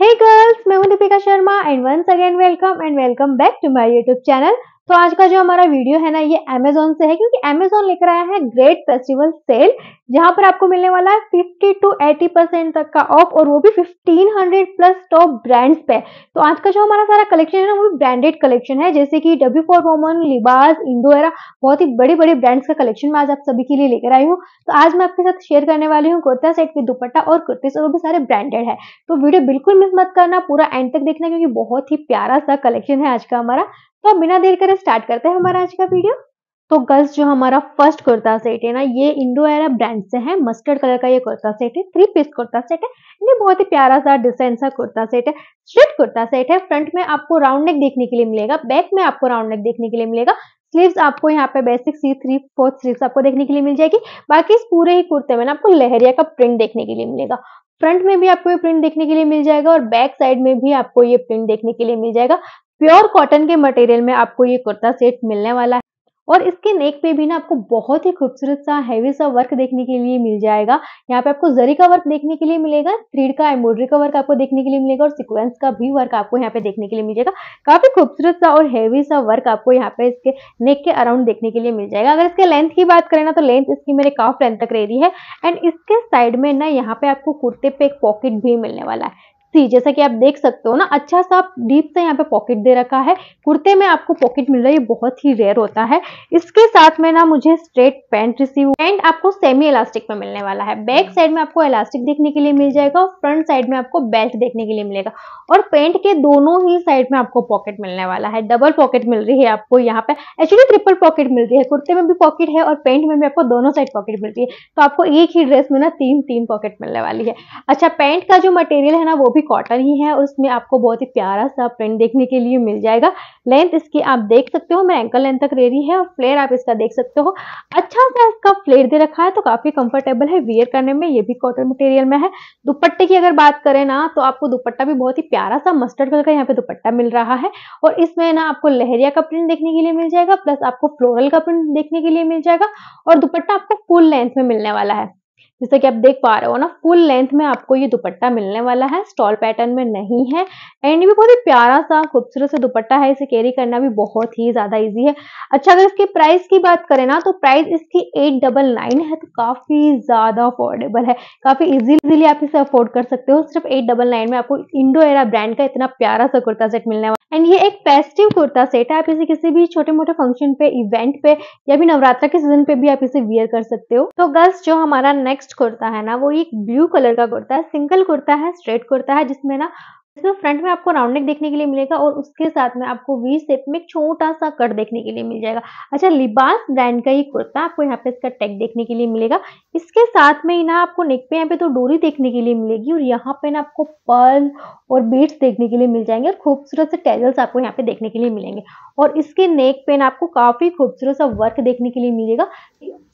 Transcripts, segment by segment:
Hey girls, मैं हूं Deepika Sharma, and once again welcome and welcome back to my YouTube channel तो आज का जो हमारा वीडियो है ना ये अमेजोन से है क्योंकि अमेजोन लेकर आया है ग्रेट फेस्टिवल सेल जहां पर आपको मिलने वाला है 50 टू 80 परसेंट तक का ऑफ और वो भी 1500 प्लस टॉप ब्रांड्स पे तो आज का जो हमारा सारा कलेक्शन है ना वो भी ब्रांडेड कलेक्शन है जैसे कि डब्ल्यू फॉर वोमन लिबास इंडोएरा बहुत ही बड़े बड़े ब्रांड्स का कलेक्शन मैं आज आप सभी के लिए लेकर आई हूँ तो आज मैं आपके साथ शेयर करने वाली हूँ कुर्ता सेट विद दुपट्टा और कुर्ते और वो भी सारे ब्रांडेड है तो वीडियो बिल्कुल मिस मत करना पूरा एंड तक देखना क्योंकि बहुत ही प्यारा सा कलेक्शन है आज का हमारा तो बिना देर करे स्टार्ट करते हैं हमारा आज का वीडियो तो गर्ल्स जो हमारा फर्स्ट कुर्ता सेट है ना ये इंडो एरा ब्रांड से है मस्टर्ड कलर का ये कुर्ता सेट है थ्री पीस कुर्ता सेट है ये बहुत ही प्यारा सा डिजाइन सा कुर्ता सेट है स्ट्रेट कुर्ता सेट है फ्रंट में आपको राउंड नेक देखने के लिए मिलेगा बैक में आपको राउंड नेक देखने के लिए मिलेगा स्लीव्स आपको यहाँ पे बेसिक सी थ्री फोर्थ स्लीव आपको देखने के लिए मिल जाएगी बाकी इस पूरे ही कुर्ते में ना आपको लहरिया का प्रिंट देखने के लिए मिलेगा फ्रंट में भी आपको ये प्रिंट देखने के लिए मिल जाएगा और बैक साइड में भी आपको ये प्रिंट देखने के लिए मिल जाएगा प्योर कॉटन के मटेरियल में आपको ये कुर्ता सेट मिलने वाला है और इसके नेक पे भी ना आपको बहुत ही खूबसूरत सा हैवी सा वर्क देखने के लिए मिल जाएगा यहाँ पे आपको जरी का वर्क देखने के लिए मिलेगा थ्रीड का एम्ब्रॉयडरी का वर्क आपको देखने के लिए मिलेगा और सिक्वेंस का भी वर्क आपको यहाँ पे देखने के लिए मिल जाएगा काफी खूबसूरत सा और हैवी सा वर्क आपको यहाँ पे इसके नेक के अराउंड देखने के लिए मिल जाएगा अगर इसके लेंथ की बात करें ना तो लेंथ इसकी मेरे काफ लेंथ तक रह रही है एंड इसके साइड में ना यहाँ पे आपको कुर्ते पे एक पॉकेट भी मिलने वाला है सी जैसा कि आप देख सकते हो ना अच्छा सा डीप सा यहाँ पे पॉकेट दे रखा है कुर्ते में आपको पॉकेट मिल रहा है ये बहुत ही रेयर होता है इसके साथ में ना मुझे स्ट्रेट पैंट रिसीव पैंट आपको सेमी इलास्टिक में मिलने वाला है बैक साइड में आपको इलास्टिक देखने के लिए मिल जाएगा और फ्रंट साइड में आपको बेल्ट देखने के लिए मिलेगा और पेंट के दोनों ही साइड में आपको पॉकेट मिलने वाला है डबल पॉकेट मिल रही है आपको यहाँ पे एक्चुअली ट्रिपल पॉकेट मिल रही है कुर्ते में भी पॉकेट है और पेंट में भी आपको दोनों साइड पॉकेट मिल रही है तो आपको एक ही ड्रेस में ना तीन तीन पॉकेट मिलने वाली है अच्छा पेंट का जो मटेरियल है ना वो भी कॉटन ही है और इसमें आपको बहुत ही प्यारा सा प्रिंट देखने के लिए मिल जाएगा लेंथ इसकी आप देख सकते हो मैं एंकल लेंथ तक ले रही है और फ्लेयर आप इसका देख सकते हो अच्छा सा इसका फ्लेयर दे रखा है तो काफ़ी कंफर्टेबल है वियर करने में ये भी कॉटन मटेरियल में है दुपट्टे की अगर बात करें ना तो आपको दुपट्टा भी बहुत ही प्यारा सा मस्टर्ड कलर का यहाँ पे दुपट्टा मिल रहा है और इसमें ना आपको लहरिया का प्रिंट देखने के लिए मिल जाएगा प्लस आपको फ्लोरल का प्रिंट देखने के लिए मिल जाएगा और दुपट्टा आपको फुल लेंथ में मिलने वाला है जैसा कि आप देख पा रहे हो ना फुल लेंथ में आपको ये दुपट्टा मिलने वाला है स्टॉल पैटर्न में नहीं है एंड ये बहुत ही प्यारा सा खूबसूरत सा दुपट्टा है इसे कैरी करना भी बहुत ही ज्यादा इजी है अच्छा अगर इसके प्राइस की बात करें ना तो प्राइस इसकी एट डबल नाइन है तो काफी ज्यादा अफोर्डेबल है काफी इजीली आप इसे अफोर्ड कर सकते हो सिर्फ एट डबल नाइन में आपको इंडो एरा ब्रांड का इतना प्यारा सा कुर्ता सेट मिलने वाला एंड ये एक फेस्टिव कुर्ता सेट है आप इसे किसी भी छोटे मोटे फंक्शन पे इवेंट पे या भी नवरात्रा के सीजन पे भी आप इसे वियर कर सकते हो तो गर्ल्स जो हमारा नेक्स्ट नेक्स्ट कुर्ता है ना वो एक ब्लू कलर का कुर्ता है सिंगल कुर्ता है स्ट्रेट कुर्ता है जिसमें ना इसमें फ्रंट में आपको राउंड नेक देखने के लिए मिलेगा और उसके साथ में आपको वी सेप में एक छोटा सा कट देखने के लिए मिल जाएगा अच्छा लिबास ब्रांड का ही कुर्ता आपको यहाँ पे इसका टैग देखने के लिए मिलेगा इसके साथ में ही ना आपको नेक पे यहाँ पे तो डोरी देखने के लिए मिलेगी और यहाँ पे ना आपको पर्ल और बीट्स देखने के लिए मिल जाएंगे और खूबसूरत से टेजल्स आपको यहाँ पे देखने के लिए मिलेंगे और इसके नेक पे ना आपको काफ़ी खूबसूरत सा वर्क देखने के लिए मिलेगा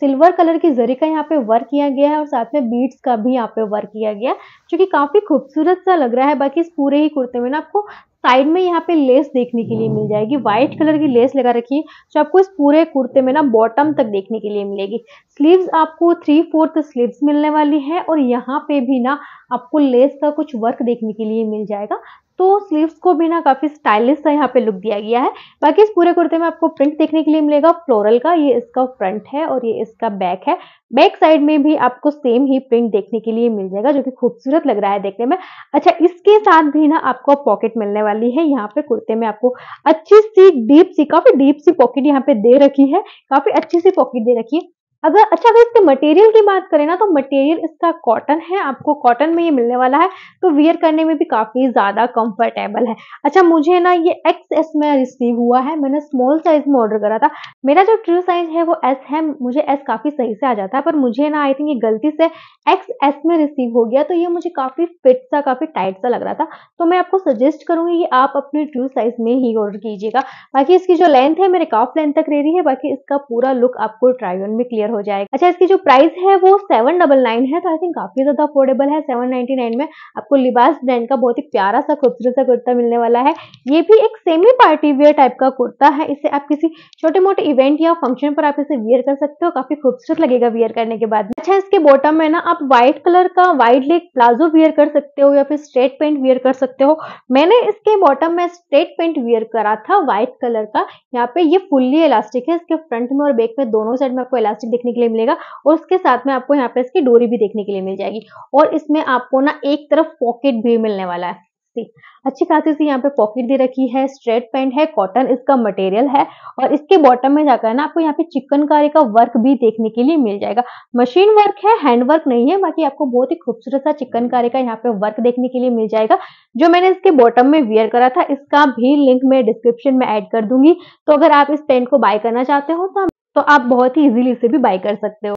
सिल्वर कलर की जरी का यहाँ पे वर्क किया गया है और साथ में बीट्स का भी यहाँ पे वर्क किया गया है जो कि काफ़ी खूबसूरत सा लग रहा है बाकी इस पूरे ही कुर्ते में ना आपको साइड में यहाँ पे लेस देखने के लिए मिल जाएगी व्हाइट कलर की लेस लगा रखी है जो आपको इस पूरे कुर्ते में ना बॉटम तक देखने के लिए मिलेगी स्लीव्स आपको थ्री फोर्थ स्लीव्स मिलने वाली है और यहाँ पे भी ना आपको लेस का कुछ वर्क देखने के लिए मिल जाएगा तो स्लीव्स को भी ना काफ़ी स्टाइलिश सा यहाँ पे लुक दिया गया है बाकी इस पूरे कुर्ते में आपको प्रिंट देखने के लिए मिलेगा फ्लोरल का ये इसका फ्रंट है और ये इसका बैक है बैक साइड में भी आपको सेम ही प्रिंट देखने के लिए मिल जाएगा जो कि खूबसूरत लग रहा है देखने में अच्छा इसके साथ भी ना आपको पॉकेट मिलने वाली है यहाँ पे कुर्ते में आपको अच्छी सी डीप सी काफ़ी डीप सी पॉकेट यहाँ पे दे रखी है काफ़ी अच्छी सी पॉकेट दे रखी है अगर अच्छा अगर इसके मटेरियल की बात करें ना तो मटेरियल इसका कॉटन है आपको कॉटन में ये मिलने वाला है तो वियर करने में भी काफ़ी ज़्यादा कंफर्टेबल है अच्छा मुझे ना ये एक्स एस में रिसीव हुआ है मैंने स्मॉल साइज़ में ऑर्डर करा था मेरा जो ट्रू साइज है वो एस है मुझे एस काफ़ी सही से आ जाता है पर मुझे ना आई थिंक ये गलती से एक्स एस में रिसीव हो गया तो ये मुझे काफ़ी फिट सा काफ़ी टाइट सा लग रहा था तो मैं आपको सजेस्ट करूंगी कि आप अपने ट्रू साइज़ में ही ऑर्डर कीजिएगा बाकी इसकी जो लेंथ है मेरे काफ लेंथ तक रह रही है बाकी इसका पूरा लुक आपको ट्राइवन में क्लियर हो जाएगा अच्छा इसकी जो प्राइस है वो सेवन डबल नाइन है तो आई थिंक काफी ज्यादा अफोर्डेबल है सेवन नाइनटी नाइन में आपको लिबास ब्रांड का बहुत ही प्यारा सा खूबसूरत सा कुर्ता मिलने वाला है ये भी एक सेमी पार्टी वेयर टाइप का कुर्ता है इसे आप किसी छोटे मोटे इवेंट या फंक्शन पर आप इसे वियर कर सकते हो काफी खूबसूरत लगेगा वियर करने के बाद अच्छा इसके बॉटम में ना आप व्हाइट कलर का व्हाइट लेग प्लाजो वियर कर सकते हो या फिर स्ट्रेट पेंट वियर कर सकते हो मैंने इसके बॉटम में स्ट्रेट पेंट वियर करा था व्हाइट कलर का यहाँ पे ये फुल्ली इलास्टिक है इसके फ्रंट में और बैक में दोनों साइड में आपको इलास्टिक देखने के लिए मिलेगा और उसके साथ में आपको यहाँ पे इसकी डोरी भी देखने के लिए मिल जाएगी और इसमें आपको ना एक तरफ पॉकेट भी मिलने वाला है अच्छी खासी सी यहाँ पे पॉकेट दे रखी है स्ट्रेट पैंट है कॉटन इसका मटेरियल है और इसके बॉटम में जाकर ना आपको यहाँ पे चिकनकारी का वर्क भी देखने के लिए मिल जाएगा मशीन वर्क है हैंड वर्क नहीं है बाकी आपको बहुत ही खूबसूरत सा चिकनकारी का यहाँ पे वर्क देखने के लिए मिल जाएगा जो मैंने इसके बॉटम में वियर करा था इसका भी लिंक मैं डिस्क्रिप्शन में एड कर दूंगी तो अगर आप इस पेंट को बाय करना चाहते हो तो तो आप बहुत ही इजीली इसे भी बाई कर सकते हो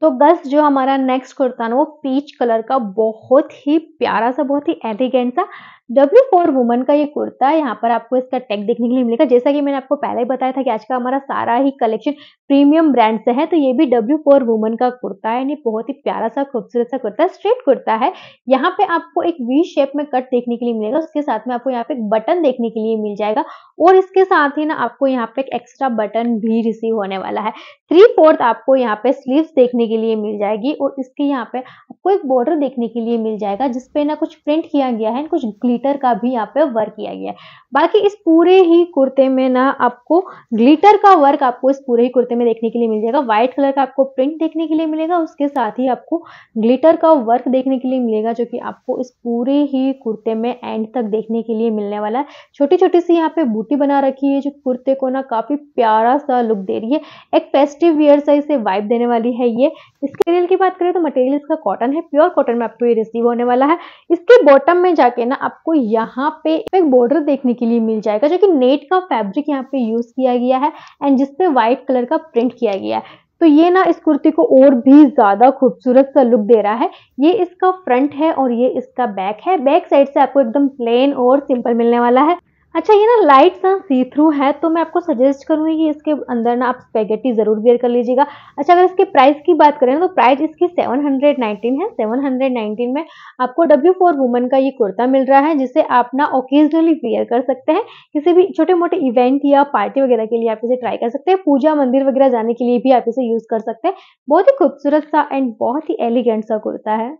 तो बस जो हमारा नेक्स्ट कुर्ता ना वो पीच कलर का बहुत ही प्यारा सा बहुत ही एलिगेंट सा डब्ल्यू फोर वुमन का ये कुर्ता है यहाँ पर आपको इसका टैग देखने के लिए मिलेगा जैसा कि मैंने आपको पहले ही बताया था कि आज का हमारा सारा ही कलेक्शन प्रीमियम ब्रांड से है तो ये भी डब्ल्यू फोर वुमन का कुर्ता है यानी बहुत ही प्यारा सा खूबसूरत सा कुर्ता स्ट्रेट कुर्ता है यहाँ पे आपको एक वी शेप में कट देखने के लिए मिलेगा उसके साथ में आपको यहाँ पे एक बटन देखने के लिए मिल जाएगा और इसके साथ ही ना आपको यहाँ पे एक एक्स्ट्रा बटन भी रिसीव होने वाला है थ्री फोर्थ आपको यहाँ पे स्लीव देखने के लिए मिल जाएगी और इसके यहाँ पे आपको एक बॉर्डर देखने के लिए मिल जाएगा जिसपे ना कुछ प्रिंट किया गया है कुछ ग्ली ग्लिटर का भी यहाँ पे वर्क किया गया है बाकी इस पूरे ही कुर्ते में ना आपको ग्लिटर का वर्क आपको इस पूरे ही कुर्ते में देखने के लिए मिल जाएगा व्हाइट कलर का आपको प्रिंट देखने के लिए मिलेगा उसके साथ ही आपको ग्लिटर का वर्क देखने के लिए मिलेगा जो कि आपको इस पूरे ही कुर्ते में एंड तक देखने के लिए मिलने वाला है छोटी छोटी सी यहाँ पे बूटी बना रखी है जो कुर्ते को ना काफी प्यारा सा लुक दे रही है एक फेस्टिव वियर सा इसे वाइब देने वाली है ये इसके रियल की बात करें तो मटेरियल इसका कॉटन है प्योर कॉटन में आपको ये रिसीव होने वाला है इसके बॉटम में जाके ना आपको आपको यहाँ पे एक बॉर्डर देखने के लिए मिल जाएगा जो कि नेट का फैब्रिक यहाँ पे यूज किया गया है एंड जिसपे व्हाइट कलर का प्रिंट किया गया है तो ये ना इस कुर्ती को और भी ज़्यादा खूबसूरत सा लुक दे रहा है ये इसका फ्रंट है और ये इसका बैक है बैक साइड से आपको एकदम प्लेन और सिंपल मिलने वाला है अच्छा ये ना लाइट सा सी थ्रू है तो मैं आपको सजेस्ट करूंगी कि इसके अंदर ना आप स्पेगेटी ज़रूर वेयर कर लीजिएगा अच्छा अगर इसके प्राइस की बात करें तो प्राइस इसकी 719 है 719 में आपको डब्ल्यू फोर वुमन का ये कुर्ता मिल रहा है जिसे आप ना ओकेजनली वेयर कर सकते हैं किसी भी छोटे मोटे इवेंट या पार्टी वगैरह के लिए आप इसे ट्राई कर सकते हैं पूजा मंदिर वगैरह जाने के लिए भी आप इसे यूज़ कर सकते हैं बहुत ही खूबसूरत सा एंड बहुत ही एलिगेंट सा कुर्ता है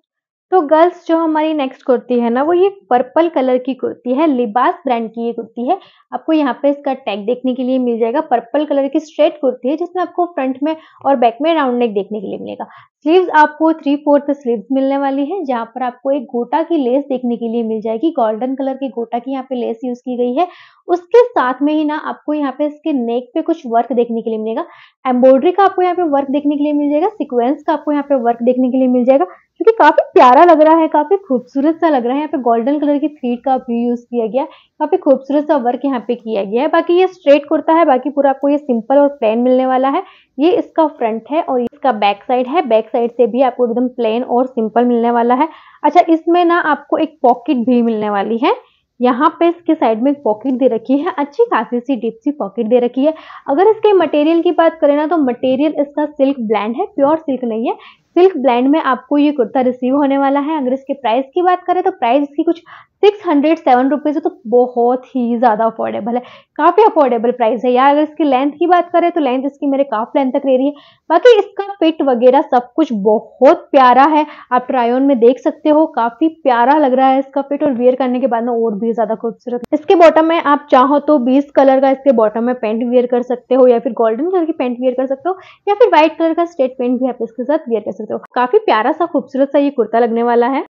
तो गर्ल्स जो हमारी नेक्स्ट कुर्ती है ना वो ये पर्पल कलर की कुर्ती है लिबास ब्रांड की ये कुर्ती है आपको यहाँ पे इसका टैग देखने के लिए मिल जाएगा पर्पल कलर की स्ट्रेट कुर्ती है जिसमें आपको फ्रंट में और बैक में राउंड नेक देखने के लिए मिलेगा स्लीव्स आपको थ्री फोर्थ स्लीव्स मिलने वाली है जहाँ पर आपको एक गोटा की लेस देखने के लिए मिल जाएगी गोल्डन कलर की गोटा की यहाँ पे लेस यूज की गई है उसके साथ में ही ना आपको यहाँ पे इसके नेक पे कुछ वर्क देखने के लिए मिलेगा एम्ब्रॉयडरी का आपको यहाँ पे वर्क देखने के लिए मिल जाएगा सिक्वेंस का आपको यहाँ पे वर्क देखने के लिए मिल जाएगा क्योंकि काफी प्यारा लग रहा है काफी खूबसूरत सा लग रहा है यहाँ पे गोल्डन कलर की थ्रीड का भी यूज किया गया काफी खूबसूरत सा वर्क यहाँ पे किया गया है बाकी ये स्ट्रेट कुर्ता है बाकी पूरा आपको ये सिंपल और प्लेन मिलने वाला है ये इसका फ्रंट है और इसका बैक साइड है बैक साइड से भी आपको एकदम प्लेन और सिंपल मिलने वाला है अच्छा इसमें ना आपको एक पॉकेट भी मिलने वाली है यहाँ पे इसके साइड में एक पॉकेट दे रखी है अच्छी खासी सी डीप सी पॉकेट दे रखी है अगर इसके मटेरियल की बात करें ना तो मटेरियल इसका सिल्क ब्लैंड है प्योर सिल्क नहीं है सिल्क ब्लैंड में आपको ये कुर्ता रिसीव होने वाला है अगर इसके प्राइस की बात करें तो प्राइस इसकी कुछ सिक्स हंड्रेड सेवन रुपीज़ तो बहुत ही ज़्यादा अफोर्डेबल है काफ़ी अफोर्डेबल प्राइस है यार अगर इसकी लेंथ की बात करें तो लेंथ इसकी मेरे काफ लेंथ तक ले रही है बाकी इसका फिट वगैरह सब कुछ बहुत प्यारा है आप ट्रायोन में देख सकते हो काफ़ी प्यारा लग रहा है इसका फिट और वियर करने के बाद में और भी ज़्यादा खूबसूरत इसके बॉटम में आप चाहो तो बीस कलर का इसके बॉटम में पेंट वियर कर सकते हो या फिर गोल्डन कलर की पेंट वियर कर सकते हो या फिर व्हाइट कलर का स्ट्रेट पेंट भी आप इसके साथ वियर कर सकते हो काफ़ी प्यारा सा खूबसूरत सा ये कुर्ता लगने वाला है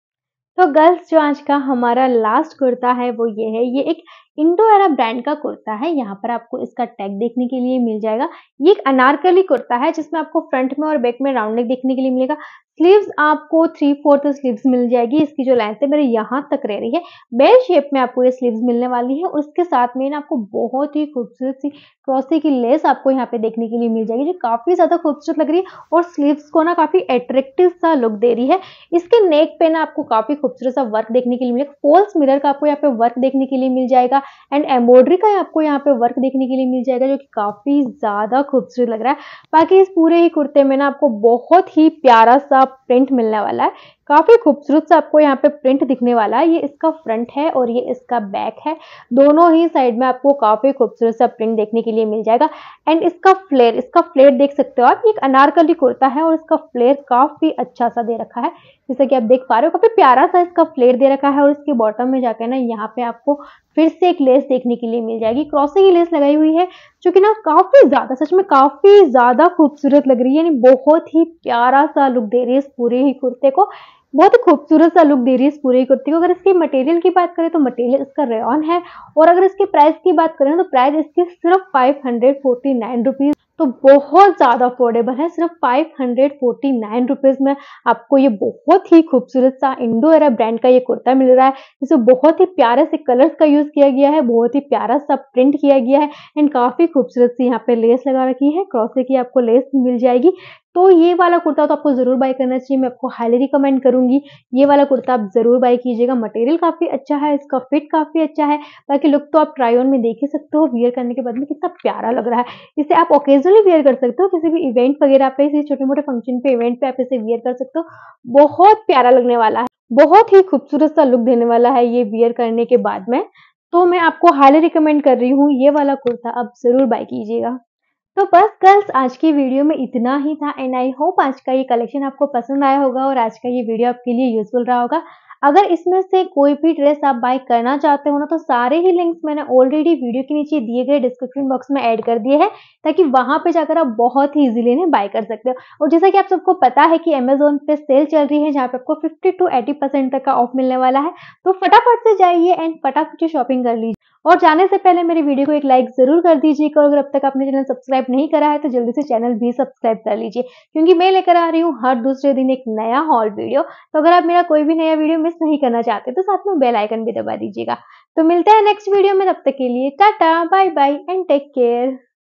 तो गर्ल्स जो आज का हमारा लास्ट कुर्ता है वो ये है ये एक इंडो एरा ब्रांड का कुर्ता है यहाँ पर आपको इसका टैग देखने के लिए मिल जाएगा ये एक अनारकली कुर्ता है जिसमें आपको फ्रंट में और बैक में राउंड नेक देखने के लिए मिलेगा स्लीव्स आपको थ्री फोर्थ स्लीव्स मिल जाएगी इसकी जो लेंथ है मेरे यहाँ तक रह रही है बेल शेप में आपको ये स्लीव्स मिलने वाली है और साथ में ना आपको बहुत ही खूबसूरत सी क्रॉसी की लेस आपको यहाँ पे देखने के लिए मिल जाएगी जो काफ़ी ज़्यादा खूबसूरत लग रही है और स्लीव्स को ना काफ़ी अट्रेक्टिव सा लुक दे रही है इसके नेक पे ना आपको काफ़ी खूबसूरत सा वर्क देखने के लिए मिलेगा फॉल्स मिरर का आपको यहाँ पे वर्क देखने के लिए मिल जाएगा एंड एम्ब्रॉयडरी का आपको यहाँ पे वर्क देखने के लिए मिल जाएगा जो कि काफ़ी ज़्यादा खूबसूरत लग रहा है बाकी इस पूरे ही कुर्ते में ना आपको बहुत ही प्यारा सा प्रिंट मिलने वाला है काफ़ी खूबसूरत सा आपको यहाँ पे प्रिंट दिखने वाला है ये इसका फ्रंट है और ये इसका बैक है दोनों ही साइड में आपको काफ़ी खूबसूरत सा प्रिंट देखने के लिए मिल जाएगा एंड इसका फ्लेयर इसका फ्लेयर देख सकते हो आप एक अनारकली कुर्ता है और इसका फ्लेयर काफ़ी अच्छा सा दे रखा है जैसा कि आप देख पा रहे हो काफ़ी प्यारा सा इसका फ्लेयर दे रखा है और इसके बॉटम में जाकर ना यहाँ पे आपको फिर से एक लेस देखने के लिए मिल जाएगी क्रॉसिंग लेस लगाई हुई है जो कि ना काफ़ी ज़्यादा सच में काफ़ी ज़्यादा खूबसूरत लग रही है यानी बहुत ही प्यारा सा लुक दे रही है इस पूरे ही कुर्ते को बहुत ही खूबसूरत सा लुक दे रही है इस पूरी कुर्ती को अगर इसके मटेरियल की बात करें तो मटेरियल इसका रेन है और अगर इसके प्राइस की बात करें तो प्राइस इसकी सिर्फ फाइव हंड्रेड फोर्टी रुपीज़ तो बहुत ज़्यादा अफोर्डेबल है सिर्फ five hundred forty nine rupees में आपको ये बहुत ही खूबसूरत सा इंडो एरा ब्रांड का ये कुर्ता मिल रहा है जिसमें बहुत ही प्यारे से कलर्स का यूज़ किया गया है बहुत ही प्यारा सा प्रिंट किया गया है एंड काफ़ी खूबसूरत सी यहाँ पे लेस लगा रखी है क्रॉसे की आपको लेस मिल जाएगी तो ये वाला कुर्ता तो आपको ज़रूर बाय करना चाहिए मैं आपको हाईली रिकमेंड करूंगी ये वाला कुर्ता आप ज़रूर बाय कीजिएगा मटेरियल काफ़ी अच्छा है इसका फिट काफ़ी अच्छा है बाकी लुक तो आप ट्राई ऑन में देख ही सकते हो वियर करने के बाद में कितना प्यारा लग रहा है इसे आप ओकेजनली वियर कर सकते हो किसी भी इवेंट वगैरह पे इसे छोटे मोटे फंक्शन पे इवेंट पे आप इसे वियर कर सकते हो बहुत प्यारा लगने वाला है बहुत ही खूबसूरत सा लुक देने वाला है ये वियर करने के बाद में तो मैं आपको हाईली रिकमेंड कर रही हूँ ये वाला कुर्ता आप ज़रूर बाय कीजिएगा तो बस गर्ल्स आज की वीडियो में इतना ही था एंड आई होप आज का ये कलेक्शन आपको पसंद आया होगा और आज का ये वीडियो आपके लिए यूजफुल रहा होगा अगर इसमें से कोई भी ड्रेस आप बाय करना चाहते हो ना तो सारे ही लिंक्स मैंने ऑलरेडी वीडियो के नीचे दिए गए डिस्क्रिप्शन बॉक्स में ऐड कर दिए हैं ताकि वहां पे जाकर आप बहुत ही इजीली इन्हें बाय कर सकते हो और जैसा कि आप सबको पता है कि अमेजोन पे सेल चल रही है जहाँ पे आपको फिफ्टी टू एटी परसेंट तक का ऑफ मिलने वाला है तो फटाफट से जाइए एंड फटाफट से शॉपिंग कर लीजिए और जाने से पहले मेरे वीडियो को एक लाइक जरूर कर दीजिएगा और अगर अब तक आपने चैनल सब्सक्राइब नहीं करा है तो जल्दी से चैनल भी सब्सक्राइब कर लीजिए क्योंकि मैं लेकर आ रही हूँ हर दूसरे दिन एक नया हॉल वीडियो तो अगर आप मेरा कोई भी नया वीडियो मिस नहीं करना चाहते तो साथ में बेल आइकन भी दबा दीजिएगा तो मिलते हैं नेक्स्ट वीडियो में तब तक के लिए ta-ta bye bye and take care